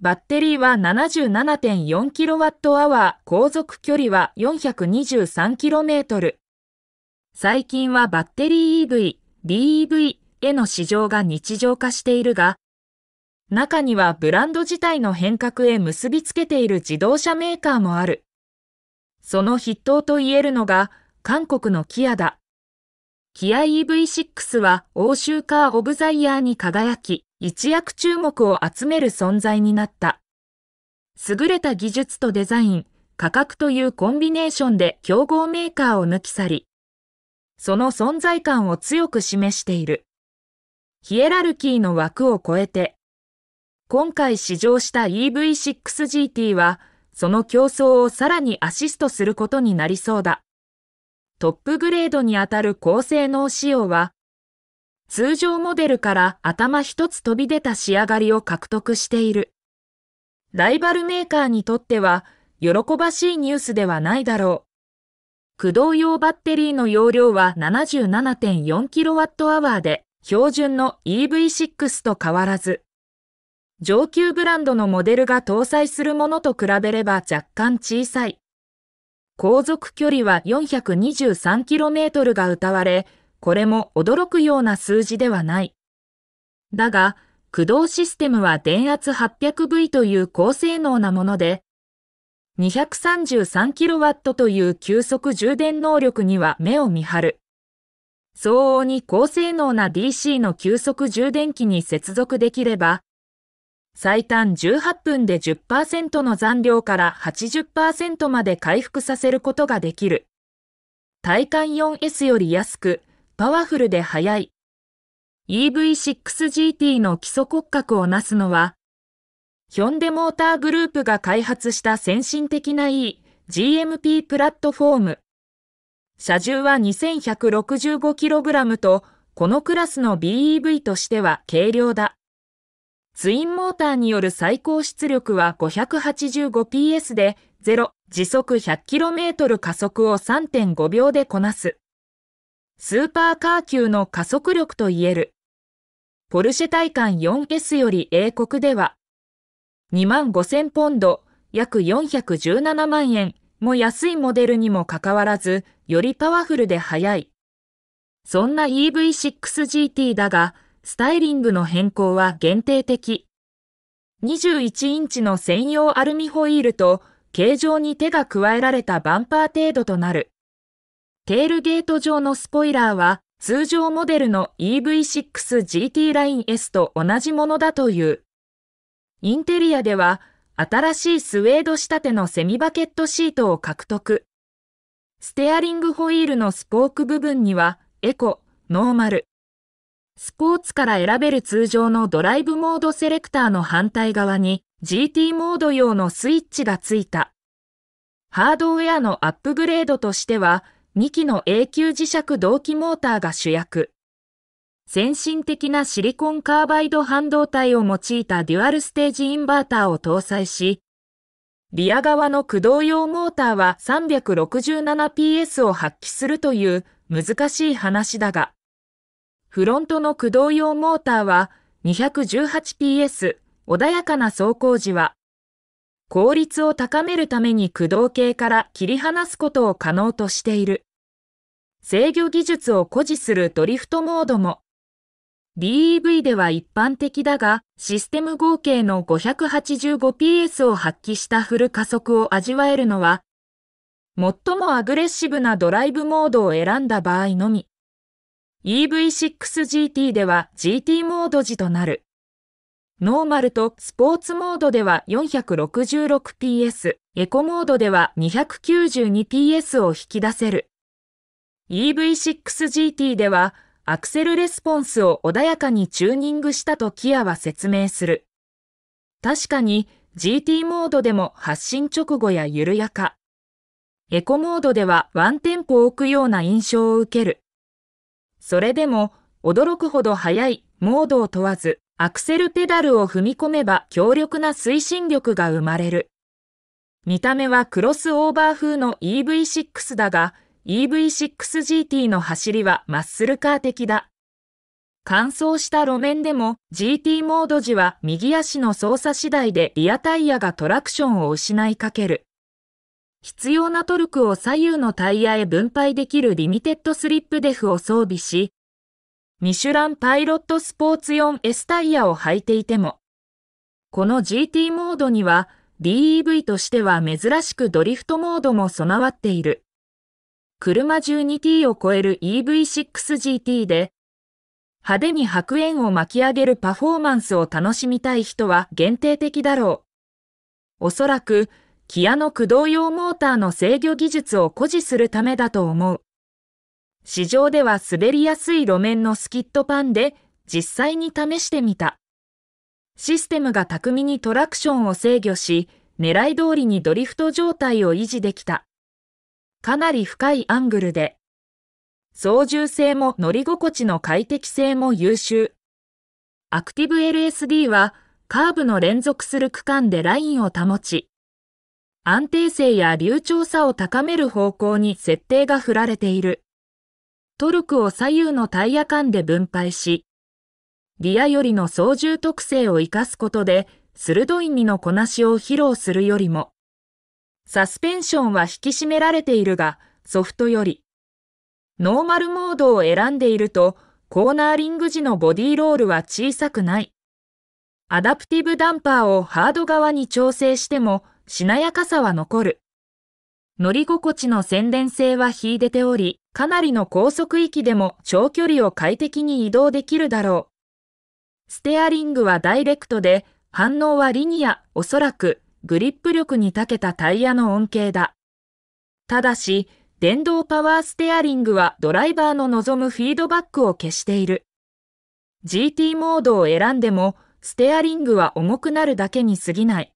バッテリーは 77.4kWh、航続距離は 423km。最近はバッテリー EV、BEV への市場が日常化しているが、中にはブランド自体の変革へ結びつけている自動車メーカーもある。その筆頭と言えるのが、韓国のキアだ。キア EV6 は欧州カーオブザイヤーに輝き、一躍注目を集める存在になった。優れた技術とデザイン、価格というコンビネーションで競合メーカーを抜き去り、その存在感を強く示している。ヒエラルキーの枠を超えて、今回試乗した EV6GT は、その競争をさらにアシストすることになりそうだ。トップグレードにあたる高性能仕様は、通常モデルから頭一つ飛び出た仕上がりを獲得している。ライバルメーカーにとっては、喜ばしいニュースではないだろう。駆動用バッテリーの容量は 77.4kWh で、標準の EV6 と変わらず、上級ブランドのモデルが搭載するものと比べれば若干小さい。航続距離は 423km が歌われ、これも驚くような数字ではない。だが、駆動システムは電圧 800V という高性能なもので、233kW という急速充電能力には目を見張る。相応に高性能な DC の急速充電器に接続できれば、最短18分で10%の残量から80%まで回復させることができる。体感 4S より安く、パワフルで速い。EV6GT の基礎骨格をなすのは、ヒョンデモーターグループが開発した先進的な E、GMP プラットフォーム。車重は 2165kg と、このクラスの BEV としては軽量だ。ツインモーターによる最高出力は 585PS で、0、時速 100km 加速を3.5秒でこなす。スーパーカー級の加速力と言える。ポルシェ体感 4S より英国では、25,000ポンド、約417万円も安いモデルにもかかわらず、よりパワフルで速い。そんな EV6GT だが、スタイリングの変更は限定的。21インチの専用アルミホイールと形状に手が加えられたバンパー程度となる。テールゲート上のスポイラーは通常モデルの EV6GT ライン S と同じものだという。インテリアでは新しいスウェード仕立てのセミバケットシートを獲得。ステアリングホイールのスポーク部分にはエコ、ノーマル、スポーツから選べる通常のドライブモードセレクターの反対側に GT モード用のスイッチがついた。ハードウェアのアップグレードとしては、2機の永久磁石同期モーターが主役。先進的なシリコンカーバイド半導体を用いたデュアルステージインバーターを搭載し、リア側の駆動用モーターは 367PS を発揮するという難しい話だが、フロントの駆動用モーターは 218PS、穏やかな走行時は、効率を高めるために駆動系から切り離すことを可能としている。制御技術を誇示するドリフトモードも、DEV では一般的だが、システム合計の 585PS を発揮したフル加速を味わえるのは、最もアグレッシブなドライブモードを選んだ場合のみ。EV6GT では GT モード時となる。ノーマルとスポーツモードでは 466PS、エコモードでは 292PS を引き出せる。EV6GT ではアクセルレスポンスを穏やかにチューニングしたとキアは説明する。確かに GT モードでも発進直後や緩やか。エコモードではワンテンポ置くような印象を受ける。それでも、驚くほど速い、モードを問わず、アクセルペダルを踏み込めば強力な推進力が生まれる。見た目はクロスオーバー風の EV6 だが、EV6GT の走りはマッスルカー的だ。乾燥した路面でも GT モード時は右足の操作次第でリアタイヤがトラクションを失いかける。必要なトルクを左右のタイヤへ分配できるリミテッドスリップデフを装備し、ミシュランパイロットスポーツ 4S タイヤを履いていても、この GT モードには DEV としては珍しくドリフトモードも備わっている。車 12T を超える EV6GT で、派手に白煙を巻き上げるパフォーマンスを楽しみたい人は限定的だろう。おそらくキアの駆動用モーターの制御技術を誇示するためだと思う。市場では滑りやすい路面のスキットパンで実際に試してみた。システムが巧みにトラクションを制御し、狙い通りにドリフト状態を維持できた。かなり深いアングルで、操縦性も乗り心地の快適性も優秀。アクティブ LSD はカーブの連続する区間でラインを保ち、安定性や流暢さを高める方向に設定が振られている。トルクを左右のタイヤ間で分配し、リアよりの操縦特性を活かすことで、鋭い身のこなしを披露するよりも、サスペンションは引き締められているが、ソフトより、ノーマルモードを選んでいると、コーナーリング時のボディロールは小さくない。アダプティブダンパーをハード側に調整しても、しなやかさは残る。乗り心地の宣伝性は秀でており、かなりの高速域でも長距離を快適に移動できるだろう。ステアリングはダイレクトで、反応はリニア、おそらく、グリップ力に長けたタイヤの恩恵だ。ただし、電動パワーステアリングはドライバーの望むフィードバックを消している。GT モードを選んでも、ステアリングは重くなるだけに過ぎない。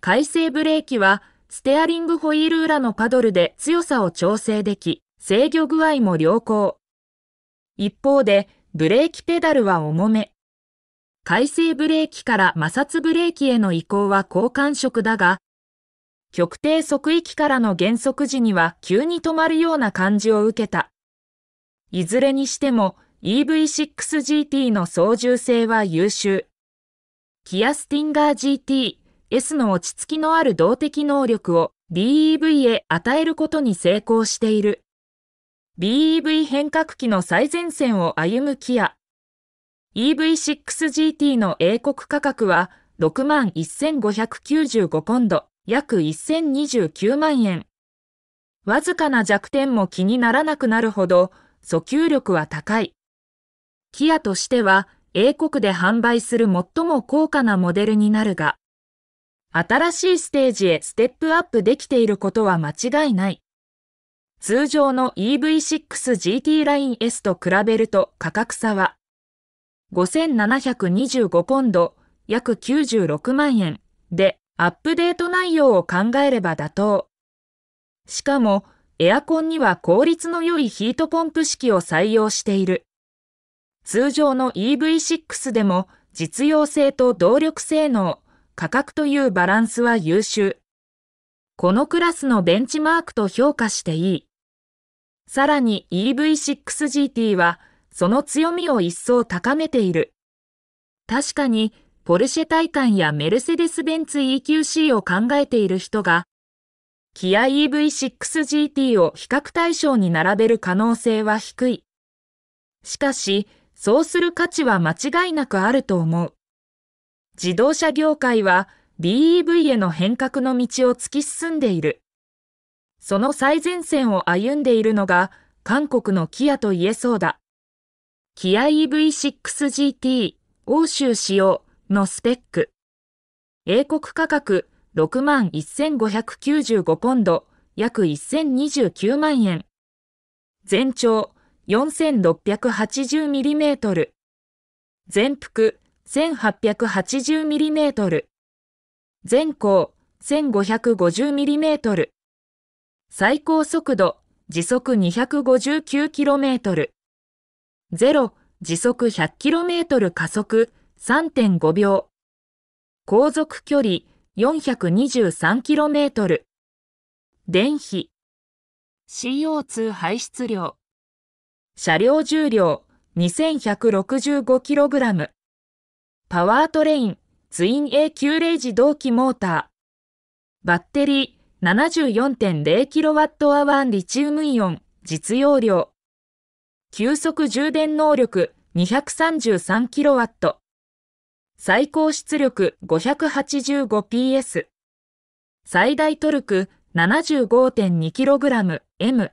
回生ブレーキは、ステアリングホイール裏のパドルで強さを調整でき、制御具合も良好。一方で、ブレーキペダルは重め。回生ブレーキから摩擦ブレーキへの移行は好感触だが、極低速域からの減速時には急に止まるような感じを受けた。いずれにしても EV6GT の操縦性は優秀。キアスティンガー GT S の落ち着きのある動的能力を b e v へ与えることに成功している。BEV 変革期の最前線を歩むキア。EV6GT の英国価格は6万1595ポンド、約1029万円。わずかな弱点も気にならなくなるほど訴求力は高い。キアとしては英国で販売する最も高価なモデルになるが、新しいステージへステップアップできていることは間違いない。通常の EV6GT ライン S と比べると価格差は5725ポンド約96万円でアップデート内容を考えれば妥当。しかもエアコンには効率の良いヒートポンプ式を採用している。通常の EV6 でも実用性と動力性能、価格というバランスは優秀。このクラスのベンチマークと評価していい。さらに EV6GT はその強みを一層高めている。確かにポルシェ体感やメルセデス・ベンツ EQC を考えている人が、キア EV6GT を比較対象に並べる可能性は低い。しかし、そうする価値は間違いなくあると思う。自動車業界は BEV への変革の道を突き進んでいる。その最前線を歩んでいるのが韓国のキアと言えそうだ。キア EV6GT 欧州仕様のスペック。英国価格6万1595ポンド、約1029万円。全長4 6 8 0トル全幅 1880mm 全高 1550mm 最高速度時速 259km 0時速 100km 加速3.5秒航続距離 423km 電費 CO2 排出量車両重量 2165kg パワートレイン、ツイン A900 同期モーター。バッテリー 74.0kWh リチウムイオン、実用量。急速充電能力 233kW。最高出力 585PS。最大トルク 75.2kgM。